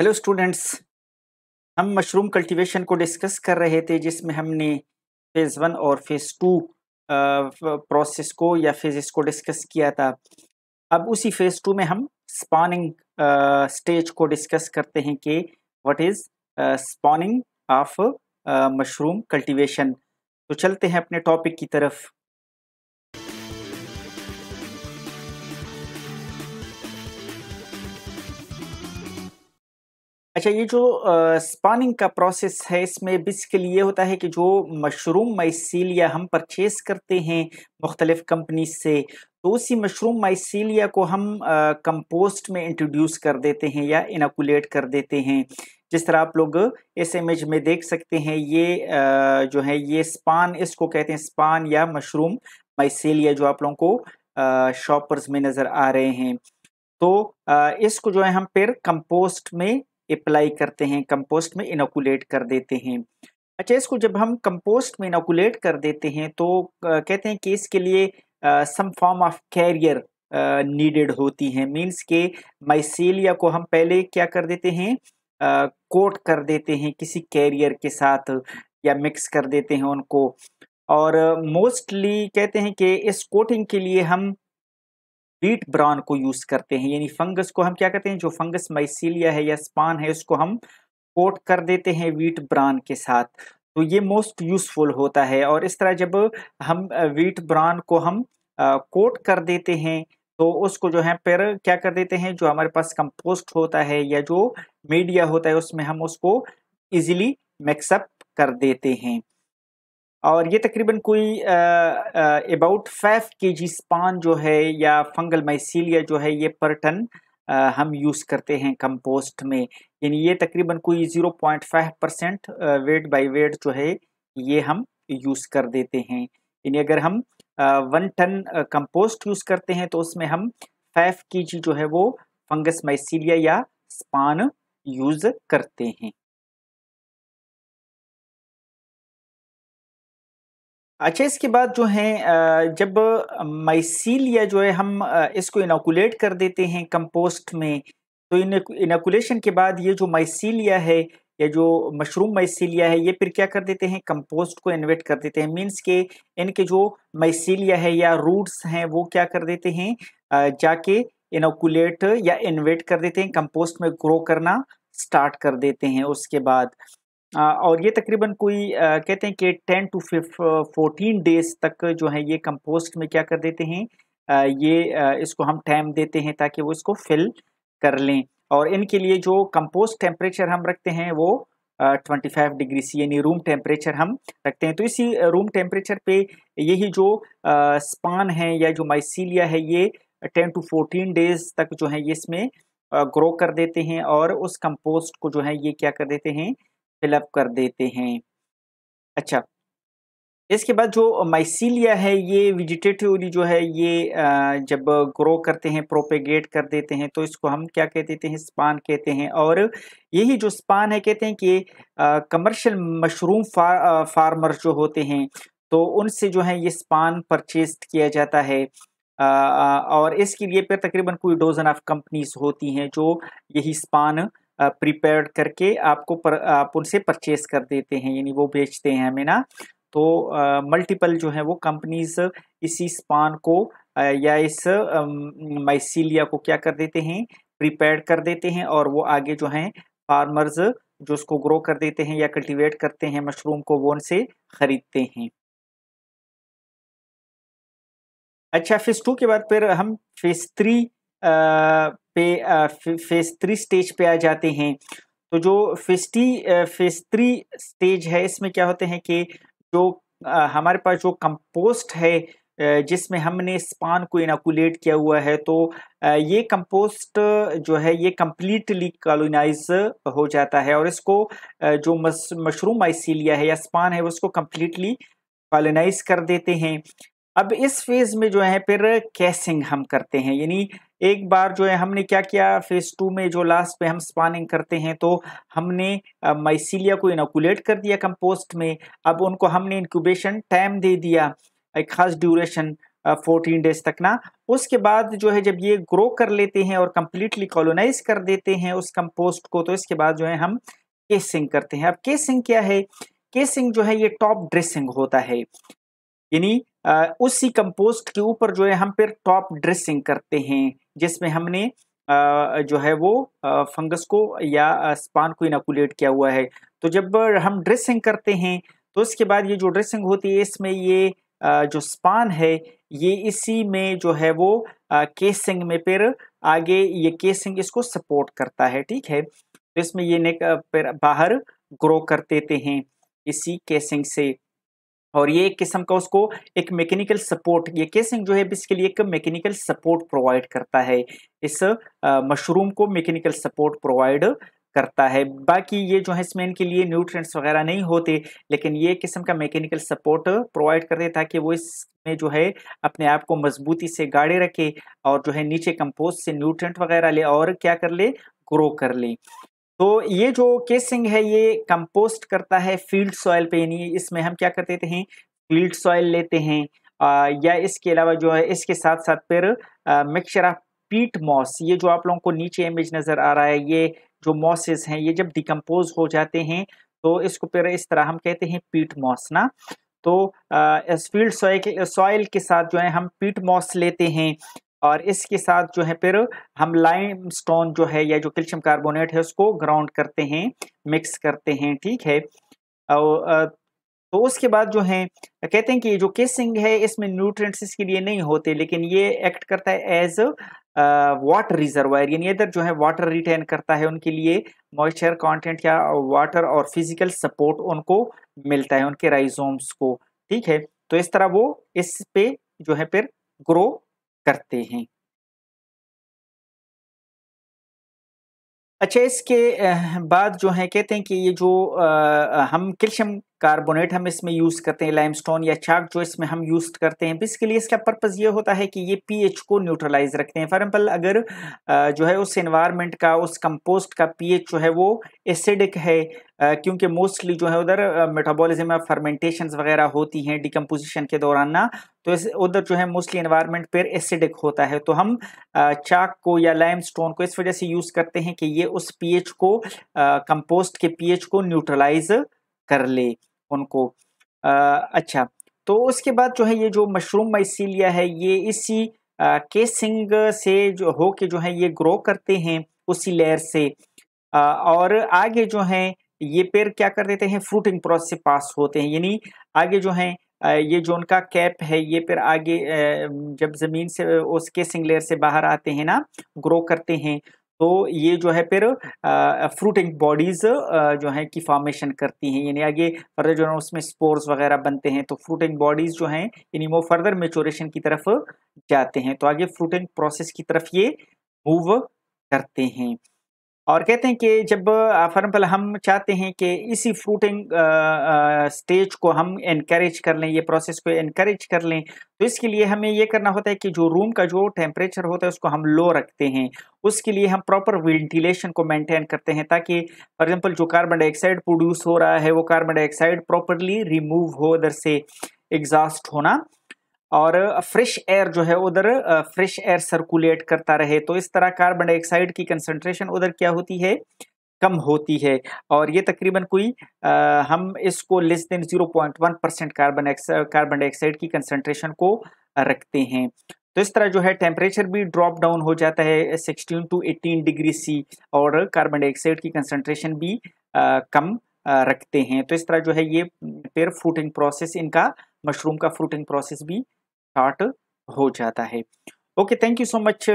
hello students हम mushroom cultivation को discuss कर रहे थे जिसमें हमने फेज़ वन और फेज़ टू प्रोसेस को या फेजेस को डिस्कस किया था अब उसी फेज़ टू में हम स्पानिंग स्टेज को डिस्कस करते हैं कि what is spawning of mushroom cultivation तो चलते हैं अपने टॉपिक की तरफ अच्छा ये जो स्पानिंग का प्रोसेस है इसमें बेसिकली ये होता है कि जो मशरूम माइसीलिया हम परचेस करते हैं मुख्तलिफ़ कंपनी से तो उसी मशरूम माइसीलिया को हम कंपोस्ट में इंट्रोड्यूस कर देते हैं या इनाकुलेट कर देते हैं जिस तरह आप लोग इस इमेज में देख सकते हैं ये आ, जो है ये स्पान इसको कहते हैं स्पान या मशरूम माइसीलिया जो आप लोगों को शॉपर्स में नज़र आ रहे हैं तो इसको जो है हम फिर कंपोस्ट में अप्लाई करते हैं कंपोस्ट में इनोकुलेट कर देते हैं अच्छा इसको जब हम कंपोस्ट में इनोकुलेट कर देते हैं तो कहते हैं कि इसके लिए some form of carrier needed होती हैं मीन्स के माइसीलिया को हम पहले क्या कर देते हैं कोट कर देते हैं किसी कैरियर के साथ या मिक्स कर देते हैं उनको और मोस्टली कहते हैं कि इस कोटिंग के लिए हम वीट ब्रॉन को यूज करते हैं यानी फंगस को हम क्या कहते हैं जो फंगस माइसीलिया है या स्पान है उसको हम कोट कर देते हैं वीट ब्रान के साथ तो ये मोस्ट यूज़फुल होता है और इस तरह जब हम वीट ब्रान को हम कोट कर देते हैं तो उसको जो है फिर क्या कर देते हैं जो हमारे पास कंपोस्ट होता है या जो मीडिया होता है उसमें हम उसको इजीली मिक्सअप कर देते हैं और ये तकरीबन कोई अबाउट फाइव के जी स्पान जो है या फंगल माइसीलिया जो है ये पर टन हम यूज़ करते हैं कंपोस्ट में यानी ये तकरीबन कोई zero point five percent weight by weight जो है ये हम यूज़ कर देते हैं यानी अगर हम वन टन कंपोस्ट यूज़ करते हैं तो उसमें हम फाइव के जी जो है वो फंगस माइसीलिया या स्पान यूज़ करते हैं अच्छा इसके बाद जो है जब माइसीलिया जो है हम इसको इनाकुलेट कर देते हैं कंपोस्ट में तो इनाकुलेशन के बाद ये जो माइसीलिया है या जो मशरूम माइसीलिया है ये फिर क्या कर देते हैं कंपोस्ट को इन्वेट कर देते हैं मीन्स के इनके जो माइसीलिया है या रूट्स हैं वो क्या कर देते हैं जाके इनोकुलेट या इन्वेट कर देते हैं कंपोस्ट में ग्रो करना स्टार्ट कर देते हैं उसके बाद और ये तकरीबन कोई कहते हैं कि टेन टू फोर्टीन डेज तक जो है ये कंपोस्ट में क्या कर देते हैं ये इसको हम टाइम देते हैं ताकि वो इसको फिल कर लें और इनके लिए जो कंपोस्ट टेम्परेचर हम रखते हैं वो 25 डिग्री सी यानी रूम टेम्परेचर हम रखते हैं तो इसी रूम टेम्परेचर पे यही जो स्पान है या जो माइसीलिया है ये 10 टू 14 डेज तक जो है ये इसमें ग्रो कर देते हैं और उस कंपोस्ट को जो है ये क्या कर देते हैं फिलअप कर देते हैं अच्छा इसके बाद जो माइसीलिया है ये विजिटेटिवली जो है ये जब ग्रो करते हैं प्रोपेगेट कर देते हैं तो इसको हम क्या कह देते हैं स्पान कहते हैं और यही जो स्पान है कहते हैं कि कमर्शियल मशरूम फार, फार्मर जो होते हैं तो उनसे जो है ये स्पान परचेज किया जाता है और इसके लिए फिर तकरीबन कोई डोजन ऑफ कंपनीज होती हैं जो यही स्पान प्रिपेयर करके आपको पर, आप उनसे परचेस कर देते हैं यानी वो बेचते हैं हमें ना तो मल्टीपल जो है वो कंपनीज इसी स्पान को आ, या इस माइसिलिया को क्या कर देते हैं प्रिपेयर कर देते हैं और वो आगे जो हैं फार्मर्स जो उसको ग्रो कर देते हैं या कल्टीवेट करते हैं मशरूम को वो उनसे ख़रीदते हैं अच्छा फेज़ टू के बाद फिर हम फेज़ थ्री पे फेज थ्री स्टेज पे आ जाते हैं तो जो phase T phase three stage है इसमें क्या होते हैं कि जो हमारे पास जो कंपोस्ट है जिसमें हमने स्पान को इनाकुलेट किया हुआ है तो ये कंपोस्ट जो है ये कम्प्लीटली कॉलोनाइज हो जाता है और इसको जो मशरूम माइसीलिया है या स्पान है उसको कम्प्लीटली कॉलोनाइज कर देते हैं अब इस फेज़ में जो है फिर कैसिंग हम करते हैं यानी एक बार जो है हमने क्या किया फेज टू में जो लास्ट में हम स्पानिंग करते हैं तो हमने माइसिलिया को इनोकुलेट कर दिया कंपोस्ट में अब उनको हमने इंक्यूबेशन टाइम दे दिया एक खास ड्यूरेशन फोर्टीन डेज तक ना उसके बाद जो है जब ये ग्रो कर लेते हैं और कम्प्लीटली कॉलोनाइज कर देते हैं उस कंपोस्ट को तो इसके बाद जो है हम केसिंग करते हैं अब केसिंग क्या है केसिंग जो है ये टॉप ड्रेसिंग होता है यानी उसी कंपोस्ट के ऊपर जो है हम फिर टॉप ड्रेसिंग करते हैं जिसमें हमने जो है वो फंगस को या स्पान को इनाकुलेट किया हुआ है तो जब हम ड्रेसिंग करते हैं तो इसके बाद ये जो ड्रेसिंग होती है इसमें ये जो स्पान है ये इसी में जो है वो केसिंग में फिर आगे ये केसिंग इसको सपोर्ट करता है ठीक है तो इसमें ये नेक फिर बाहर ग्रो कर देते हैं इसी केसिंग से और ये एक किस्म का उसको एक मैकेनिकल सपोर्ट ये केसिंग जो है बेसिकली एक मैकेनिकल सपोर्ट प्रोवाइड करता है इस मशरूम को मैकेनिकल सपोर्ट प्रोवाइड करता है बाकी ये जो है इसमें इनके लिए न्यूट्रिएंट्स वगैरह नहीं होते लेकिन ये किस्म का मैकेनिकल सपोर्ट प्रोवाइड करते ताकि वो इसमें जो है अपने आप को मजबूती से गाड़े रखे और जो है नीचे कंपोस्ट से न्यूट्रिएंट वगैरह ले और क्या कर ले ग्रो कर लें तो ये जो केसिंग है ये कंपोस्ट करता है फील्ड सॉयल पे यानी इसमें हम क्या कर देते हैं फील्ड सॉयल लेते हैं आ, या इसके अलावा जो है इसके साथ साथ फिर मिक्सचर ऑफ पीट मॉस ये जो आप लोगों को नीचे इमेज नज़र आ रहा है ये जो मॉसेस हैं ये जब डिकम्पोज हो जाते हैं तो इसको फिर इस तरह हम कहते हैं पीट मॉस ना तो आ, इस फील्ड सॉयल सॉयल के साथ जो है हम पीट मॉस लेते हैं और इसके साथ जो है फिर हम लाइम स्टोन जो है या जो कैल्शियम कार्बोनेट है उसको ग्राउंड करते हैं मिक्स करते हैं ठीक है और तो उसके बाद जो है कहते हैं कि जो केसिंग है इसमें न्यूट्रिएंट्स इसके लिए नहीं होते लेकिन ये एक्ट करता है एज वाटर रिजर्वायर यानी इधर जो है वाटर रिटेन करता है उनके लिए मॉइस्चर कंटेंट या वाटर और फिजिकल सपोर्ट उनको मिलता है उनके राइजोम्स को ठीक है तो इस तरह वो इस पे जो है फिर ग्रो करते हैं अच्छा इसके बाद जो है कहते हैं कि ये जो हम कैल्शियम कार्बोनेट हम इसमें यूज़ करते हैं लाइमस्टोन या चाक जो इसमें हम यूज़ करते हैं बेसिकली इसका पर्पज़ ये होता है कि ये पीएच को न्यूट्रलाइज रखते हैं फॉर एग्जाम्पल अगर जो है उस एनवायरमेंट का उस कंपोस्ट का पीएच जो है वो एसिडिक है क्योंकि मोस्टली जो है उधर मेटाबॉलिज्म या फर्मेंटेशन वगैरह होती हैं डिकम्पोजिशन के दौरान ना तो इस उधर जो है मोस्टली इन्वायरमेंट पर एसिडिक होता है तो हम चाक को या लाइम स्टोन को इस वजह से यूज़ करते हैं कि ये उस पीएच को कंपोस्ट के पीएच को न्यूट्रलाइज कर ले उनको आ, अच्छा तो उसके बाद जो है ये जो मशरूम मैं लिया है ये इसी आ, केसिंग से जो हो के जो है ये ग्रो करते हैं उसी लेयर से आ, और आगे जो है ये पेड़ क्या कर देते हैं फ्रूटिंग प्रोसेस से पास होते हैं यानी आगे जो है ये जो उनका कैप है ये फिर आगे जब ज़मीन से उस केसिंग से बाहर आते हैं ना ग्रो करते हैं तो ये जो है फिर फ्रूटिंग बॉडीज जो है कि फॉर्मेशन करती हैं यानी आगे फर्दर जो है उसमें स्पोर्स वगैरह बनते हैं तो फ्रूटिंग बॉडीज जो हैं यानी वो फर्दर मेचोरेशन की तरफ जाते हैं तो आगे फ्रूटिंग प्रोसेस की तरफ ये मूव करते हैं और कहते हैं कि जब फॉर एग्जाम्पल हम चाहते हैं कि इसी फ्रूटिंग स्टेज को हम इनक्रेज कर लें ये प्रोसेस को इनक्रेज कर लें तो इसके लिए हमें ये करना होता है कि जो रूम का जो टेम्परेचर होता है उसको हम लो रखते हैं उसके लिए हम प्रॉपर वेंटिलेशन को मेंटेन करते हैं ताकि फॉर एग्जाम्पल जो कार्बन डाइऑक्साइड प्रोड्यूस हो रहा है वो कार्बन डाइऑक्साइड प्रॉपरली रिमूव हो उधर से एग्जॉस्ट होना और फ्रेश एयर जो है उधर फ्रेश एयर सर्कुलेट करता रहे तो इस तरह कार्बन डाइऑक्साइड की कंसंट्रेशन उधर क्या होती है कम होती है और ये तकरीबन कोई आ, हम इसको less than 0.1 percent carbon carbon dioxide की कंसंट्रेशन को रखते हैं तो इस तरह जो है टेम्परेचर भी ड्रॉप डाउन हो जाता है 16 टू 18 डिग्री सी और कार्बन डाइऑक्साइड की कंसंट्रेशन भी आ, कम आ, रखते हैं तो इस तरह जो है ये पेयर फ्रूटिंग प्रोसेस इनका मशरूम का फ्रूटिंग प्रोसेस भी स्टार्ट हो जाता है okay thank you so much